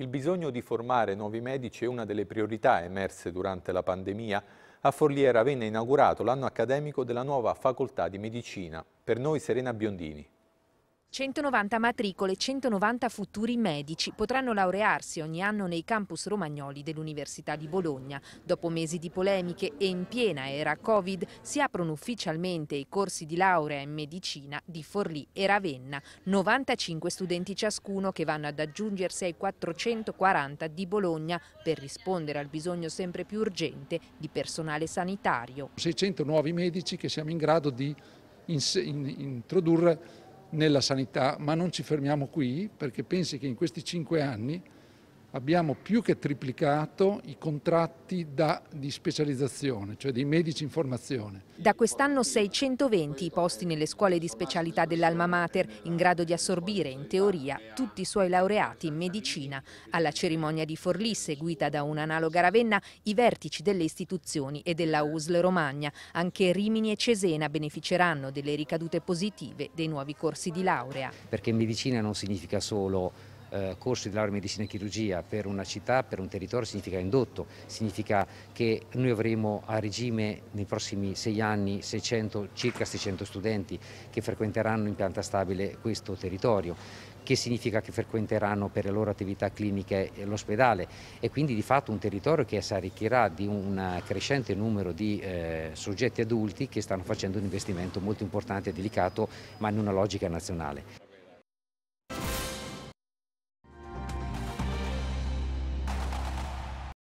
Il bisogno di formare nuovi medici è una delle priorità emerse durante la pandemia. A Forliera venne inaugurato l'anno accademico della nuova facoltà di medicina. Per noi Serena Biondini. 190 matricole, 190 futuri medici potranno laurearsi ogni anno nei campus romagnoli dell'Università di Bologna. Dopo mesi di polemiche e in piena era Covid si aprono ufficialmente i corsi di laurea in medicina di Forlì e Ravenna, 95 studenti ciascuno che vanno ad aggiungersi ai 440 di Bologna per rispondere al bisogno sempre più urgente di personale sanitario. 600 nuovi medici che siamo in grado di introdurre nella sanità, ma non ci fermiamo qui perché pensi che in questi cinque anni abbiamo più che triplicato i contratti da, di specializzazione, cioè dei medici in formazione. Da quest'anno 620 i posti nelle scuole di specialità dell'Alma Mater, in grado di assorbire, in teoria, tutti i suoi laureati in medicina. Alla cerimonia di Forlì, seguita da un'analoga Ravenna, i vertici delle istituzioni e della USL Romagna, anche Rimini e Cesena beneficeranno delle ricadute positive dei nuovi corsi di laurea. Perché medicina non significa solo eh, corsi di laurea in medicina e chirurgia per una città, per un territorio significa indotto, significa che noi avremo a regime nei prossimi sei anni 600, circa 600 studenti che frequenteranno in pianta stabile questo territorio che significa che frequenteranno per le loro attività cliniche eh, l'ospedale e quindi di fatto un territorio che si arricchirà di un crescente numero di eh, soggetti adulti che stanno facendo un investimento molto importante e delicato ma in una logica nazionale.